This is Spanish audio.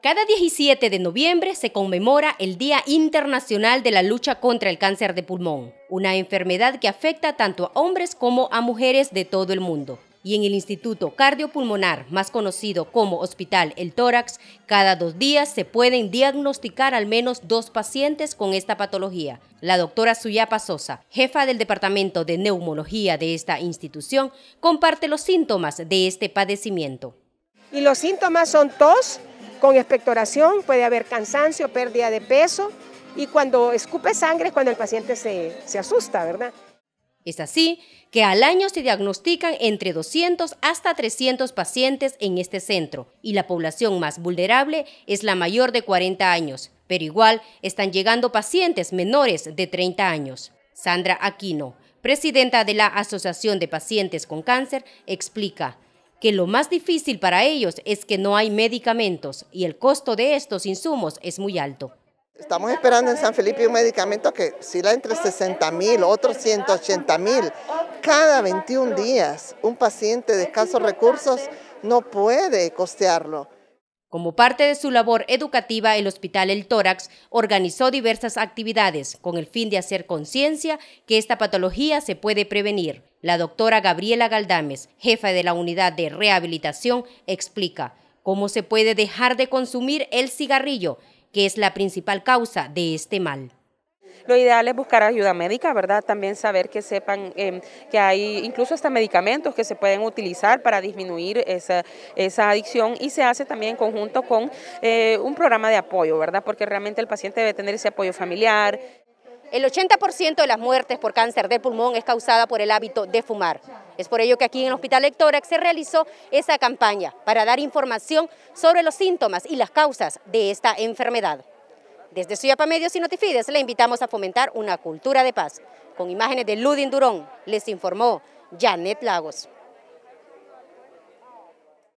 Cada 17 de noviembre se conmemora el Día Internacional de la Lucha contra el Cáncer de Pulmón, una enfermedad que afecta tanto a hombres como a mujeres de todo el mundo. Y en el Instituto Cardiopulmonar, más conocido como Hospital El Tórax, cada dos días se pueden diagnosticar al menos dos pacientes con esta patología. La doctora Suyapa Sosa, jefa del Departamento de Neumología de esta institución, comparte los síntomas de este padecimiento. Y los síntomas son tos, con expectoración puede haber cansancio, pérdida de peso y cuando escupe sangre es cuando el paciente se, se asusta, ¿verdad? Es así que al año se diagnostican entre 200 hasta 300 pacientes en este centro y la población más vulnerable es la mayor de 40 años, pero igual están llegando pacientes menores de 30 años. Sandra Aquino, presidenta de la Asociación de Pacientes con Cáncer, explica que lo más difícil para ellos es que no hay medicamentos y el costo de estos insumos es muy alto. Estamos esperando en San Felipe un medicamento que la entre 60 mil, otros 180 mil. Cada 21 días un paciente de escasos recursos no puede costearlo. Como parte de su labor educativa, el Hospital El Tórax organizó diversas actividades con el fin de hacer conciencia que esta patología se puede prevenir. La doctora Gabriela Galdames, jefa de la unidad de rehabilitación, explica cómo se puede dejar de consumir el cigarrillo, que es la principal causa de este mal. Lo ideal es buscar ayuda médica, ¿verdad? También saber que sepan em, que hay incluso hasta medicamentos que se pueden utilizar para disminuir esa, adicción y se hace también en conjunto con eh, un programa de apoyo, ¿verdad? Porque realmente el paciente debe tener ese apoyo familiar. El 80% de las muertes por cáncer de pulmón es causada por el hábito de fumar. Es por ello que aquí en el Hospital rex se realizó esa campaña para dar información sobre los síntomas y las causas de esta enfermedad. Desde Suyapa Medios y Notifides le invitamos a fomentar una cultura de paz. Con imágenes de Ludin Durón, les informó Janet Lagos.